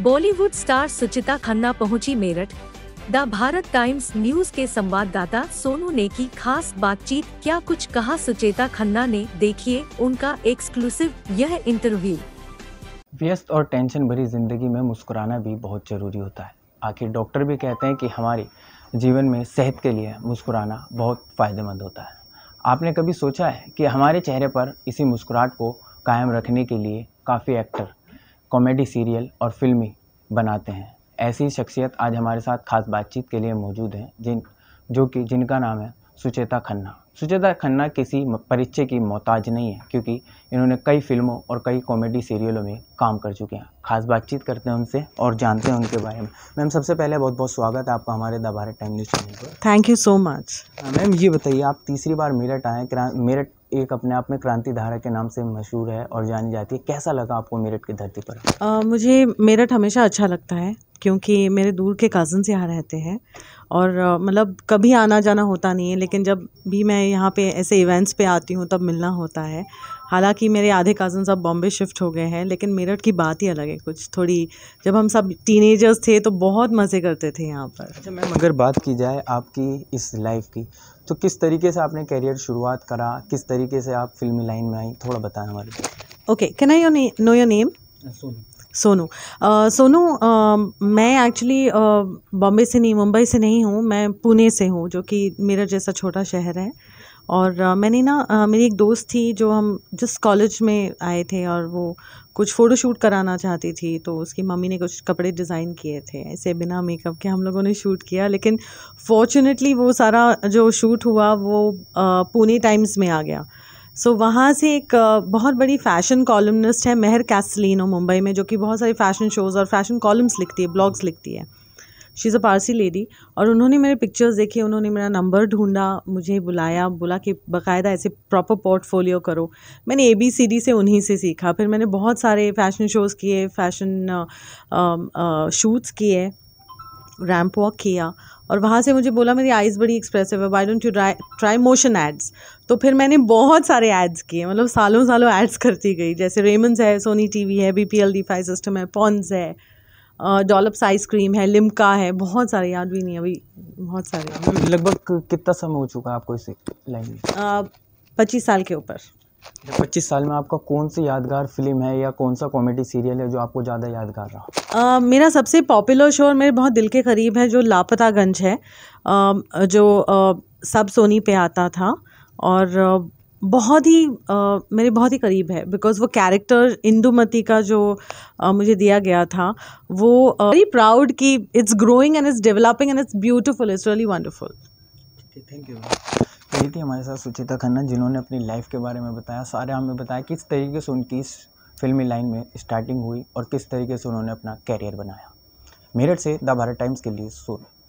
Bollywood star Suchita Khanna पहुंची Meerut the Bharat times news के संवाददाता सोनू ने की खास बातचीत क्या कुछ कहा सुचेता खन्ना ने देखिए उनका एक्सक्लूसिव यह इंटरव्यू व्यस्त और टेंशन भरी जिंदगी में मुस्कुराना भी बहुत जरूरी होता है आखिर डॉक्टर भी कहते हैं कि हमारे जीवन में सेहत के लिए मुस्कुराना बहुत फ़ायदेमंद होता है आपने कभी सोचा है कि हमारे चेहरे पर इसी मुस्कुराहट को कायम रखने के लिए काफ़ी एक्टर कॉमेडी सीरियल और फिल्मी बनाते हैं ऐसी शख्सियत आज हमारे साथ ख़ास बातचीत के लिए मौजूद हैं जिन जो कि जिनका नाम है सुचेता खन्ना सुचेता खन्ना किसी परिचय की मोहताज नहीं है क्योंकि इन्होंने कई फिल्मों और कई कॉमेडी सीरियलों में काम कर चुके हैं खास बातचीत करते हैं उनसे और जानते हैं उनके बारे में मैम सबसे पहले बहुत बहुत स्वागत है आपका हमारे the Bharat time news channel पर thank you so much ma'am ये बताइए आप तीसरी बार मेरठ आए मेरठ एक अपने आप में क्रांति धारा के नाम से मशहूर है और जानी जाती है कैसा लगा आपको मेरठ की धरती पर आ, मुझे मेरठ हमेशा अच्छा लगता है क्योंकि मेरे दूर के कज़न्स यहाँ रहते हैं और मतलब कभी आना जाना होता नहीं है लेकिन जब भी मैं यहाँ पे ऐसे इवेंट्स पे आती हूँ तब मिलना होता है हालांकि मेरे आधे कज़न्स अब बॉम्बे शिफ्ट हो गए हैं लेकिन मेरठ की बात ही अलग है कुछ थोड़ी जब हम सब टीनेजर्स थे तो बहुत मज़े करते थे यहाँ पर अच्छा मैम अगर बात की जाए आपकी इस लाइफ की तो किस तरीके से आपने करियर शुरुआत करा किस तरीके से आप फिल्मी लाइन में आई थोड़ा बताएं हमारे okay can I know your name Sonu Sonu मैं एक्चुअली बॉम्बे से नहीं मुंबई से नहीं हूँ मैं पुणे से हूँ जो कि मेरा जैसा छोटा शहर है और मैंने ना मेरी एक दोस्त थी जो हम जिस कॉलेज में आए थे और वो कुछ फ़ोटोशूट कराना चाहती थी तो उसकी मम्मी ने कुछ कपड़े डिज़ाइन किए थे ऐसे बिना मेकअप के हम लोगों ने शूट किया लेकिन फॉर्चुनेटली वो सारा जो शूट हुआ वो पुणे टाइम्स में आ गया सो so, वहाँ से एक बहुत बड़ी फ़ैशन कॉलमनिस्ट है मेहर कैसलिनो मुंबई में जो कि बहुत सारे फ़ैशन शोज़ और फ़ैशन कॉलम्स लिखती है ब्लॉग्स लिखती है she is a Parsi lady और उन्होंने मेरे पिक्चर्स देखे उन्होंने मेरा नंबर ढूंढा मुझे बुलाया बोला कि बाकायदा ऐसे प्रॉपर पोर्टफोलियो करो मैंने ए बी सी डी से उन्हीं से सीखा फिर मैंने बहुत सारे फ़ैशन शोज़ किए फ़ैशन शूट्स किए रैम्प वॉक किया और वहाँ से मुझे बोला मेरी आइज़ बड़ी एक्सप्रेसिव है why don't you try try motion ads तो फिर मैंने बहुत सारे एड्स किए मतलब सालों सालों एड्स करती गई जैसे रेमन्स है सोनी वी है B P L D five system है पॉन्स है डॉलप्स आइसक्रीम है लिमका है बहुत सारे याद भी नहीं अभी बहुत सारे लगभग कितना समय हो चुका है आपको इसे लाइन में पच्चीस साल के ऊपर पच्चीस साल में आपका कौन सी यादगार फिल्म है या कौन सा कॉमेडी सीरियल है जो आपको ज़्यादा यादगार रहा आ, मेरा सबसे पॉपुलर शो और मेरे बहुत दिल के करीब है जो लापता गंज है आ, जो आ, सब सोनी पे आता था और बहुत ही आ, मेरे बहुत ही करीब है बिकॉज वो कैरेक्टर इंदुमती का जो आ, मुझे दिया गया था वो वेरी प्राउड कि it's growing and it's developing and it's beautiful it's really wonderful thank you आई थी हमारे साथ सुचिता खन्ना जिन्होंने अपनी लाइफ के बारे में बताया सारे हमें बताया किस तरीके से उनकी इस फिल्मी लाइन में स्टार्टिंग हुई और किस तरीके से उन्होंने अपना कैरियर बनाया मेरठ से द भारत टाइम्स के लिए सोनू